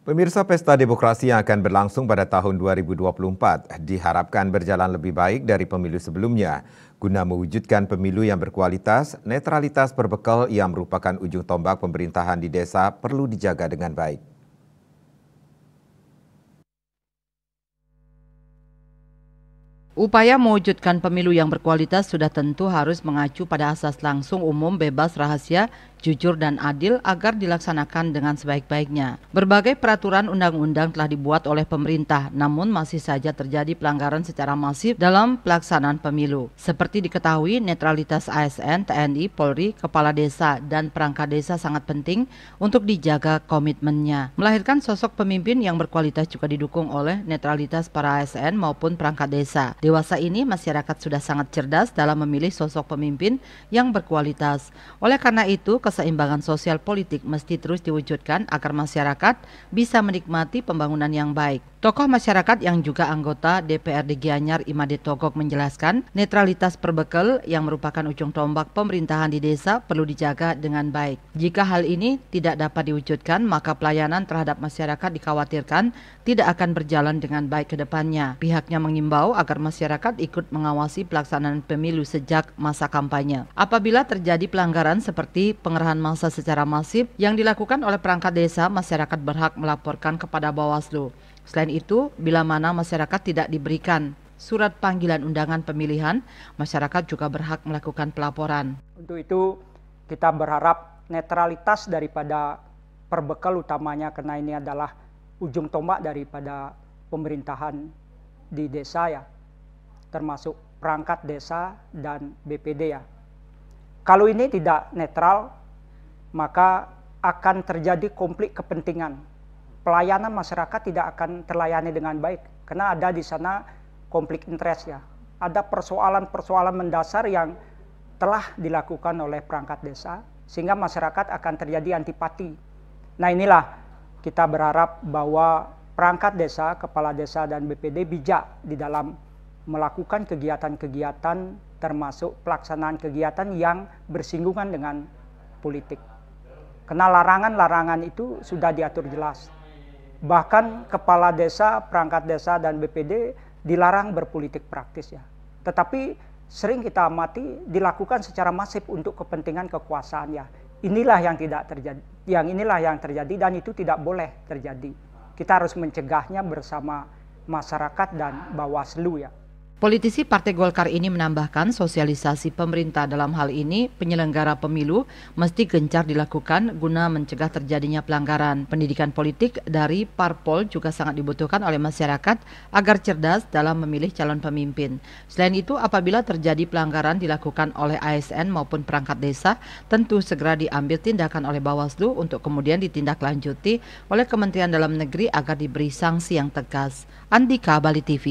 Pemirsa pesta demokrasi yang akan berlangsung pada tahun 2024 diharapkan berjalan lebih baik dari pemilu sebelumnya guna mewujudkan pemilu yang berkualitas, netralitas berbekal yang merupakan ujung tombak pemerintahan di desa perlu dijaga dengan baik. Upaya mewujudkan pemilu yang berkualitas sudah tentu harus mengacu pada asas langsung umum bebas rahasia jujur dan adil agar dilaksanakan dengan sebaik-baiknya. Berbagai peraturan undang-undang telah dibuat oleh pemerintah, namun masih saja terjadi pelanggaran secara masif dalam pelaksanaan pemilu. Seperti diketahui, netralitas ASN, TNI, Polri, kepala desa, dan perangkat desa sangat penting untuk dijaga komitmennya. Melahirkan sosok pemimpin yang berkualitas juga didukung oleh netralitas para ASN maupun perangkat desa. Dewasa ini masyarakat sudah sangat cerdas dalam memilih sosok pemimpin yang berkualitas. Oleh karena itu, keseimbangan sosial politik mesti terus diwujudkan agar masyarakat bisa menikmati pembangunan yang baik. Tokoh masyarakat yang juga anggota DPRD Gianyar Imade Togok menjelaskan, netralitas perbekel yang merupakan ujung tombak pemerintahan di desa perlu dijaga dengan baik. Jika hal ini tidak dapat diwujudkan, maka pelayanan terhadap masyarakat dikhawatirkan tidak akan berjalan dengan baik ke depannya. Pihaknya mengimbau agar masyarakat ikut mengawasi pelaksanaan pemilu sejak masa kampanye. Apabila terjadi pelanggaran seperti pengerahan massa secara masif yang dilakukan oleh perangkat desa, masyarakat berhak melaporkan kepada Bawaslu. Selain itu, bila mana masyarakat tidak diberikan surat panggilan undangan pemilihan, masyarakat juga berhak melakukan pelaporan. Untuk itu, kita berharap netralitas daripada perbekal utamanya karena ini adalah ujung tombak daripada pemerintahan di desa ya, termasuk perangkat desa dan BPD ya. Kalau ini tidak netral, maka akan terjadi konflik kepentingan pelayanan masyarakat tidak akan terlayani dengan baik karena ada di sana konflik interest ya. Ada persoalan-persoalan mendasar yang telah dilakukan oleh perangkat desa sehingga masyarakat akan terjadi antipati. Nah, inilah kita berharap bahwa perangkat desa, kepala desa dan BPD bijak di dalam melakukan kegiatan-kegiatan termasuk pelaksanaan kegiatan yang bersinggungan dengan politik. Karena larangan-larangan itu sudah diatur jelas bahkan kepala desa, perangkat desa dan BPD dilarang berpolitik praktis ya. Tetapi sering kita amati dilakukan secara masif untuk kepentingan kekuasaan ya. Inilah yang tidak terjadi, yang inilah yang terjadi dan itu tidak boleh terjadi. Kita harus mencegahnya bersama masyarakat dan Bawaslu ya. Politisi Partai Golkar ini menambahkan sosialisasi pemerintah dalam hal ini penyelenggara pemilu mesti gencar dilakukan guna mencegah terjadinya pelanggaran. Pendidikan politik dari parpol juga sangat dibutuhkan oleh masyarakat agar cerdas dalam memilih calon pemimpin. Selain itu, apabila terjadi pelanggaran dilakukan oleh ASN maupun perangkat desa, tentu segera diambil tindakan oleh Bawaslu untuk kemudian ditindaklanjuti oleh Kementerian Dalam Negeri agar diberi sanksi yang tegas. Andika Bali TV